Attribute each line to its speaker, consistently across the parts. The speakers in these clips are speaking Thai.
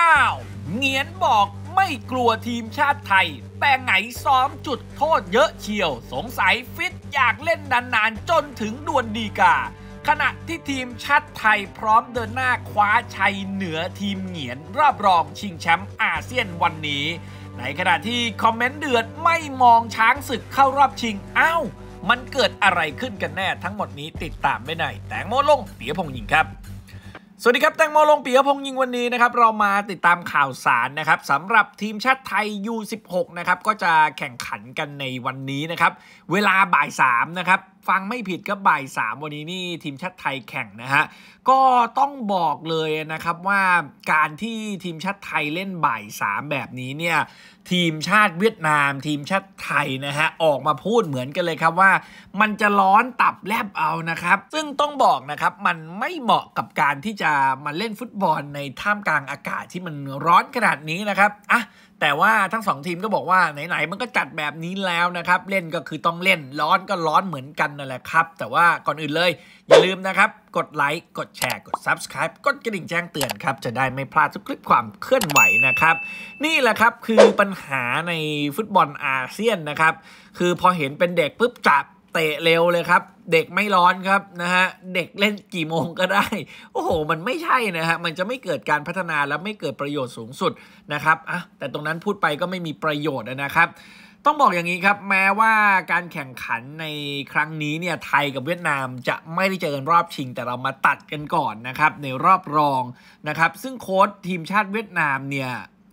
Speaker 1: ้าวเงียนบอกไม่กลัวทีมชาติไทย แต่ไหนซ้อมจุดโทษเยอะเชียว สงสัยฟิตอยากเล่นนานๆ จนถึงดวลดีกาขณะที่ทีมชาติไทยพร้อมเดินหน้าคว้าชัยเหนือทีมเหงียนรอบรองชิงแชมป์อาเซียนวันนี้ ในขณะที่คอมเมนต์เดือดไม่มองช้างศึกเข้ารอบชิงอ้าวมันเกิดอะไรขึ้นกันแน่ทั้งหมดนี้ติดตามได้นแตงโมลงเปียพงหญิงครับสวัสดีครับ แตงโมลงปียพงษ์ยิงวันนี้นะครับ เรามาติดตามข่าวสารนะครับสำหรับทีมชาติไทย U16 นะครับ ก็จะแข่งขันกันในวันนี้นะครับ เวลาบ่าย 3 นะครับฟังไม่ผิดก็บ่ายสามวันนี้นี่ทีมชาติไทยแข่งนะฮะก็ต้องบอกเลยนะครับว่าการที่ทีมชาติไทยเล่นบ่ายสามแบบนี้เนี่ยทีมชาติเวียดนามทีมชาติไทยนะฮะออกมาพูดเหมือนกันเลยครับว่า มันจะร้อนตับแลบเอานะครับซึ่งต้องบอกนะครับมันไม่เหมาะกับการที่จะ มาเล่นฟุตบอลในท่ามกลางอากาศที่มันร้อนขนาดนี้นะครับอ่ะแต่ว่าทั้งสองทีมก็บอกว่าไหนๆมันก็จัดแบบนี้แล้วนะครับเล่นก็คือต้องเล่นร้อนก็ร้อนเหมือนกันนั่นแหละครับแต่ว่าก่อนอื่นเลย อย่าลืมนะครับ กดไลค์กดแชร์กด Subscribe กดกระดิ่งแจ้งเตือนครับจะได้ไม่พลาดทุกคลิปความเคลื่อนไหวนะครับนี่แหละครับคือปัญหาในฟุตบอลอาเซียนนะครับคือพอเห็นเป็นเด็กปุ๊บจับเตะเร็วเลยครับ เด็กไม่ร้อนครับนะฮะ เด็กเล่นกี่โมงก็ได้ โอ้โห มันไม่ใช่นะฮะ มันจะไม่เกิดการพัฒนาและไม่เกิดประโยชน์สูงสุดนะครับ อ่ะ แต่ตรงนั้นพูดไปก็ไม่มีประโยชน์นะครับ ต้องบอกอย่างนี้ครับ แม้ว่าการแข่งขันในครั้งนี้เนี่ย ไทยกับเวียดนามจะไม่ได้เจอกันรอบชิง แต่เรามาตัดกันก่อนนะครับในรอบรองนะครับ ซึ่งโค้ชทีมชาติเวียดนามเนี่ย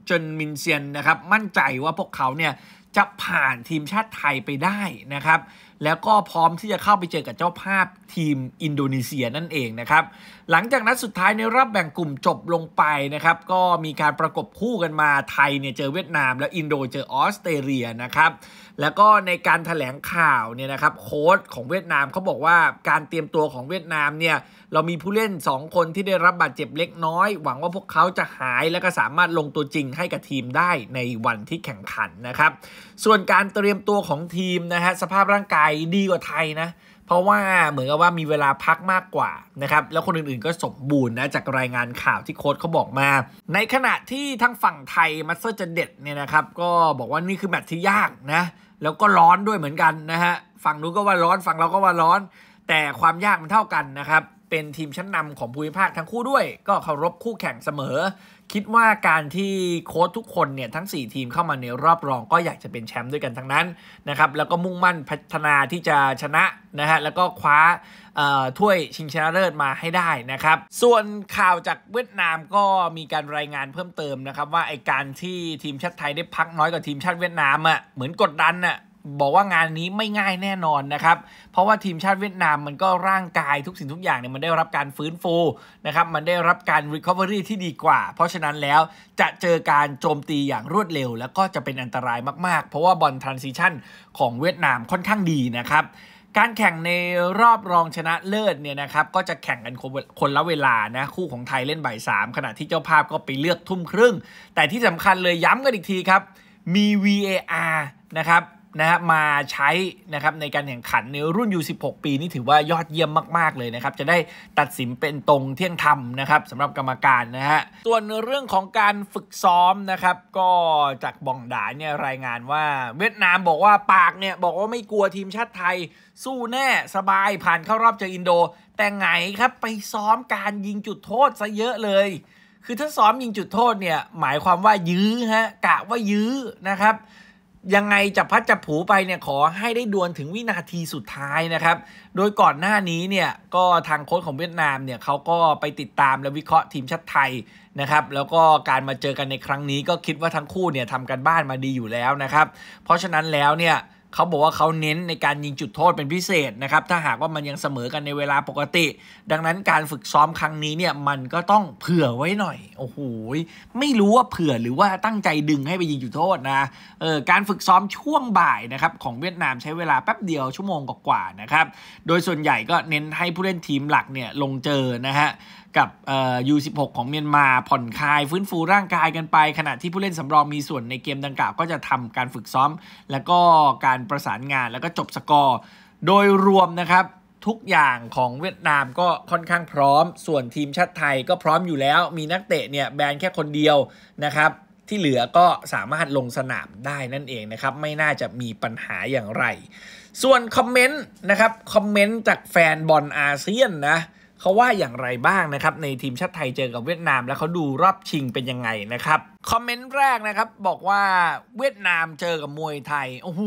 Speaker 1: จนมินเซียนนะครับ มั่นใจว่าพวกเขาเนี่ยจะผ่านทีมชาติไทยไปได้นะครับแล้วก็พร้อมที่จะเข้าไปเจอกับเจ้าภาพทีมอินโดนีเซียนั่นเองนะครับหลังจากนั้นสุดท้ายในรอบแบ่งกลุ่มจบลงไปนะครับ ก็มีการประกบคู่กันมาไทยเนี่ยเจอเวียดนาม แล้วอินโดเจอออสเตรเลียนะครับ แล้วก็ในการถแถลงข่าวเนี่ยนะครับโค้ชของเวียดนามเขาบอกว่าการเตรียมตัวของเวียดนามเนี่ยเรามีผู้เล่น 2 คนที่ได้รับบาดเจ็บเล็กน้อย หวังว่าพวกเขาจะหายและก็สามารถลงตัวจริงให้กับทีมได้ในวันที่แข่งขันนะครับส่วนการเตรียมตัวของทีมนะฮะสภาพร่างกายดีกว่าไทยนะ เพราะว่าเหมือนกับว่ามีเวลาพักมากกว่านะครับ แล้วคนอื่นๆก็สมบูรณ์นะจากรายงานข่าวที่โค้ชเขาบอกมา ในขณะที่ทั้งฝั่งไทยมัสเซอร์จะเด็ดเนี่ยนะครับ ก็บอกว่านี่คือแมตช์ที่ยากนะ แล้วก็ร้อนด้วยเหมือนกันนะฮะ ฝั่งนู้นก็ว่าร้อน ฝั่งเราก็ว่าร้อน แต่ความยากมันเท่ากันนะครับเป็นทีมชั้นนำของภูมิภาคทั้งคู่ด้วยก็เคารพคู่แข่งเสมอ คิดว่าการที่โค้ชทุกคนเนี่ยทั้ง 4 ทีมเข้ามาในรอบรอง ก็อยากจะเป็นแชมป์ด้วยกันทั้งนั้นนะครับแล้วก็มุ่งมั่นพัฒนาที่จะชนะนะฮะแล้วก็คว้าถ้วยชิงชนะเลิศมาให้ได้นะครับส่วนข่าวจากเวียดนามก็มีการรายงานเพิ่มเติมนะครับว่าไอการที่ทีมชาติไทยได้พักน้อยกว่าทีมชาติเวียดนามอะ่ะเหมือนกดดันอะ่ะบอกว่างานนี้ไม่ง่ายแน่นอนนะครับ เพราะว่าทีมชาติเวียดนามมันก็ร่างกายทุกสิ่งทุกอย่างเนี่ยมันได้รับการฟื้นฟูนะครับ มันได้รับการ Recovery ที่ดีกว่า เพราะฉะนั้นแล้วจะเจอการโจมตีอย่างรวดเร็ว แล้วก็จะเป็นอันตรายมากๆ เพราะว่าบอลทรานซิชันของเวียดนามค่อนข้างดีนะครับ การแข่งในรอบรองชนะเลิศเนี่ยนะครับก็จะแข่งกันคนละเวลานะคู่ของไทยเล่นบ่ายสามขณะที่เจ้าภาพก็ไปเลือกทุ่มครึ่ง แต่ที่สำคัญเลยย้ำกันอีกทีครับมี VAR นะครับนะฮะมาใช้นะครับในการแข่งขันในรุ่น U16 ปีนี่ถือว่ายอดเยี่ยมมากๆเลยนะครับ จะได้ตัดสินเป็นตรงเที่ยงธรรมนะครับสำหรับกรรมการนะฮะส่วนเรื่องของการฝึกซ้อมนะครับ ก็จากบองดาเนี่ยรายงานว่าเวียดนามบอกว่าปากเนี่ย บอกว่าไม่กลัวทีมชาติไทย สู้แน่ สบายผ่านเข้ารอบเจออินโด แต่ไงครับ ไปซ้อมการยิงจุดโทษซะเยอะเลย คือถ้าซ้อมยิงจุดโทษเนี่ยหมายความว่ายื้อฮะกะว่ายื้อนะครับยังไงจะพัดจะผูไปเนี่ยขอให้ได้ดวลถึงวินาทีสุดท้ายนะครับ โดยก่อนหน้านี้เนี่ยก็ทางโค้ชของเวียดนามเนี่ยเขาก็ไปติดตามและวิเคราะห์ทีมชาติไทยนะครับ แล้วก็การมาเจอกันในครั้งนี้ ก็คิดว่าทั้งคู่เนี่ยทำกันบ้านมาดีอยู่แล้วนะครับ เพราะฉะนั้นแล้วเนี่ยเขาบอกว่าเขาเน้นในการยิงจุดโทษเป็นพิเศษนะครับ ถ้าหากว่ามันยังเสมอกันในเวลาปกติ ดังนั้นการฝึกซ้อมครั้งนี้เนี่ยมันก็ต้องเผื่อไว้หน่อยโอ้โหไม่รู้ว่าเผื่อหรือว่าตั้งใจดึงให้ไปยิงจุดโทษนะเออการฝึกซ้อมช่วงบ่ายนะครับของเวียดนามใช้เวลาแป๊บเดียวชั่วโมงกว่านะครับ โดยส่วนใหญ่ก็เน้นให้ผู้เล่นทีมหลักเนี่ยลงเจอนะฮะกับเอ่อบ1 6ของเมียนมา ผ่อนคลาย ฟื้นฟูร่างกายกันไป ขณะที่ผู้เล่นสำรองมีส่วนในเกมดังกล่าวก็จะทำการฝึกซ้อม แล้วก็การประสานงานแล้วก็จบสกอร์ โดยรวมนะครับทุกอย่างของเวียดนามก็ค่อนข้างพร้อม ส่วนทีมชาติไทยก็พร้อมอยู่แล้ว มีนักเตะเนี่ยแบนแค่คนเดียวนะครับที่เหลือก็สามารถลงสนามได้นั่นเองนะครับไม่น่าจะมีปัญหาอย่างไร ส่วนคอมเมนต์นะครับคอมเมนต์จากแฟนบอลอาเซียนนะเขาว่าอย่างไรบ้างนะครับในทีมชาติไทยเจอกับเวียดนาม แล้วเขาดูรอบชิงเป็นยังไงนะครับคอมเมนต์แรกนะครับบอกว่าเวียดนามเจอกับมวยไทยโอ้โห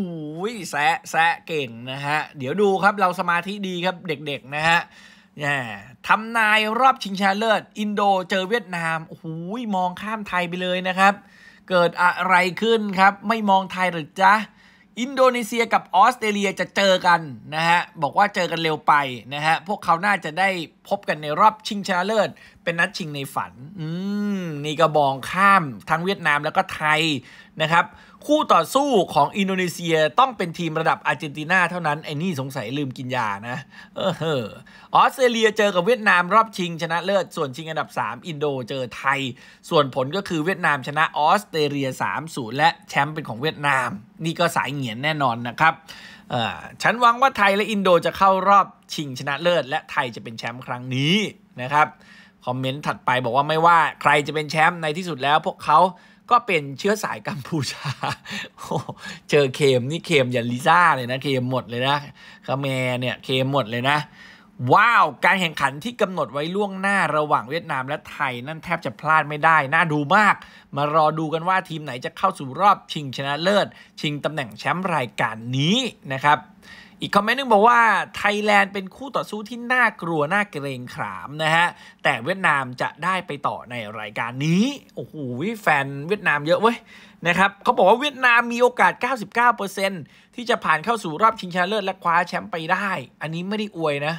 Speaker 1: แซะแซะเก่งนะฮะเดี๋ยวดูครับเราสมาธิดีครับเด็กๆนะฮะเนี่ยทำนายรอบชิงชนะเลิศ อินโดเจอเวียดนามโอ้โหมองข้ามไทยไปเลยนะครับ เกิดอะไรขึ้นครับไม่มองไทยหรือจ๊ะอินโดนีเซียกับออสเตรเลียจะเจอกันนะฮะ บอกว่าเจอกันเร็วไปนะฮะ พวกเขาน่าจะได้พบกันในรอบชิงชนะเลิศเป็นนัดชิงในฝันอืมนี่ก็บองข้ามทั้งเวียดนามแล้วก็ไทยนะครับคู่ต่อสู้ของอินโดนีเซียต้องเป็นทีมระดับอาร์เจนตินาเท่านั้น ไอ้นี่สงสัยลืมกินยานะ เออออสเตรเลียเจอกับเวียดนามรอบชิง ชนะเลิศ ส่วนชิงอันดับ 3 อินโดเจอไทยส่วนผลก็คือเวียดนาม ชนะออสเตรเลีย3 0และแชมป์เป็นของเวียดนาม นี่ก็สายเหงียนแน่นอนนะครับฉันหวังว่าไทยและอินโดจะเข้ารอบชิงชนะเลิศ และไทยจะเป็นแชมป์ครั้งนี้นะครับคอมเมนต์ถัดไปบอกว่าไม่ว่า ใครจะเป็นแชมป์ในที่สุดแล้วพวกเขาก็เป็นเชื้อสายกัมพูชา โอ้ เจอเคมนี่เคมอยางลิซ่าเลยนะเคมหมดเลยนะคาเมเนี่ยเคมหมดเลยนะ ว้าว การแข่งขันที่กำหนดไว้ล่วงหน้าระหว่างเวียดนามและไทยนั่นแทบจะพลาดไม่ได้ น่าดูมาก มารอดูกันว่าทีมไหนจะเข้าสู่รอบชิงชนะเลิศ ชิงตำแหน่งแชมป์รายการนี้นะครับอีกคอมเมนต์นึงบอกว่าไทยแลนด์เป็นคู่ต่อสู้ที่น่ากลัวน่าเกรงขามนะฮะแต่เวียดนามจะได้ไปต่อในรายการนี้โอ้โหแฟนเวียดนามเยอะเว้ยนะครับเขาบอกว่าเวียดนามมีโอกาส 99%ที่จะผ่านเข้าสู่รอบชิงชนะเลิศและคว้าแชมป์ไปได้ อันนี้ไม่ได้อวยนะ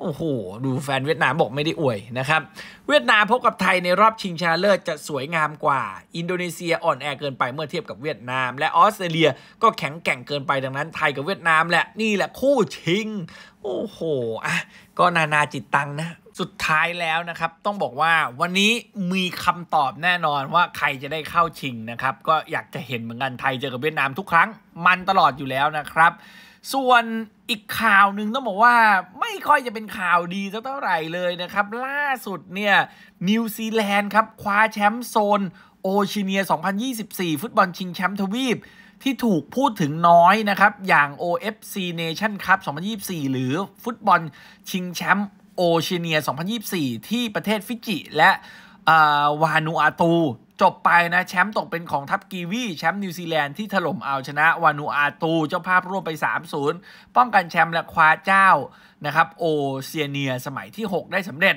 Speaker 1: โอ้โหดูแฟนเวียดนามบอกไม่ได้อวยนะครับเวียดนามพบกับไทยในรอบชิงชนะเลิศจะสวยงามกว่าอินโดนีเซียอ่อนแอเกินไปเมื่อเทียบกับเวียดนาม และออสเตรเลียก็แข็งแกร่งเกินไปดังนั้น ไทยกับเวียดนามแหละนี่แหละคู่ชิง โอ้โหอ่ะก็นานาจิตตังนะ สุดท้ายแล้วนะครับ ต้องบอกว่า วันนี้มีคำตอบแน่นอนว่าใครจะได้เข้าชิงนะครับ ก็อยากจะเห็นเหมือนกัน ไทยเจอกับเวียดนามทุกครั้ง มันตลอดอยู่แล้วนะครับ ส่วนอีกข่าวหนึ่งต้องบอกว่าไม่ค่อยจะเป็นข่าวดีเท่าไหร่เลยนะครับ ล่าสุด เนี่ย นิวซีแลนด์ครับคว้าแชมป์โซน โอชิเนีย 2024 ฟุตบอลชิงแชมป์ทวีปที่ถูกพูดถึงน้อยนะครับอย่าง OFC Nation Cup 2024 หรือฟุตบอลชิงแชมป์โอเชียเนีย 2024 ที่ประเทศฟิจิและวานูอาตู จบไปนะแชมป์ตกเป็นของทัพกีวี แชมป์นิวซีแลนด์ที่ถล่มเอาชนะวานูอาตูเจ้าภาพร่วมไป 3-0 ป้องกันแชมป์และคว้าเจ้านะครับโอเชียเนียสมัยที่ 6 ได้สำเร็จ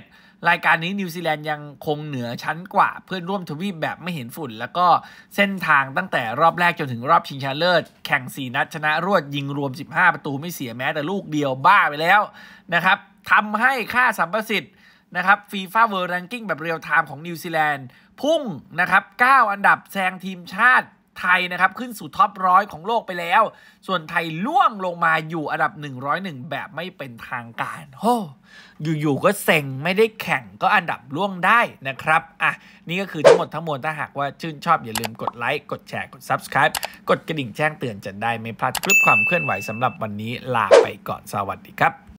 Speaker 1: รายการนี้นิวซีแลนด์ยังคงเหนือชั้นกว่า เพื่อนร่วมทวีปแบบไม่เห็นฝุ่น แล้วก็เส้นทางตั้งแต่รอบแรก จนถึงรอบชิงชนะเลิศ แข่ง 4 นัด ชนะรวดยิงรวม 15 ประตูไม่เสียแม้ แต่ลูกเดียวบ้าไปแล้ว นะครับทำให้ค่าสัมประสิทธิ์นะครับฟีฟ่าเวิร์รงกิ้งแบบเรียลไทม์ของนิวซีแลนด์พุ่งนะครับ9อันดับแซงทีมชาติไทยนะครับ ขึ้นสู่ท็อปร้อยของโลกไปแล้ว ส่วนไทยล่วงลงมาอยู่อันดับ 101 แบบไม่เป็นทางการโอ้อยู่ๆ ก็เซ็ง ไม่ได้แข่งก็อันดับล่วงได้นะครับ อ่ะ นี่ก็คือทั้งหมดทั้งมวลถ้าหากว่าชื่นชอบอย่าลืมกดไลค์กดแชร์กด Subscribe กดกระดิ่งแจ้งเตือนจะได้ไม่พลาดคลิปความเคลื่อนไหวสำหรับวันนี้ลาไปก่อนสวัสดีครับ